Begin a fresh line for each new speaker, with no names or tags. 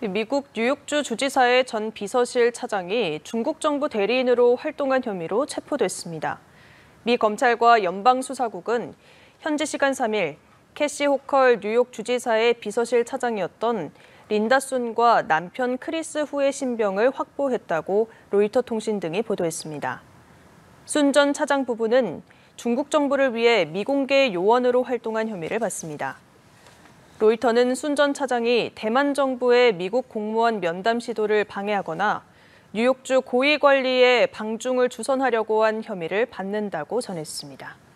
미국 뉴욕주 주지사의 전 비서실 차장이 중국 정부 대리인으로 활동한 혐의로 체포됐습니다. 미 검찰과 연방수사국은 현지 시간 3일 캐시 호컬 뉴욕 주지사의 비서실 차장이었던 린다 순과 남편 크리스 후의 신병을 확보했다고 로이터 통신 등이 보도했습니다. 순 전 차장 부부는 중국 정부를 위해 미공개 요원으로 활동한 혐의를 받습니다. 로이터는 순전 차장이 대만 정부의 미국 공무원 면담 시도를 방해하거나 뉴욕주 고위 관리의 방중을 주선하려고 한 혐의를 받는다고 전했습니다.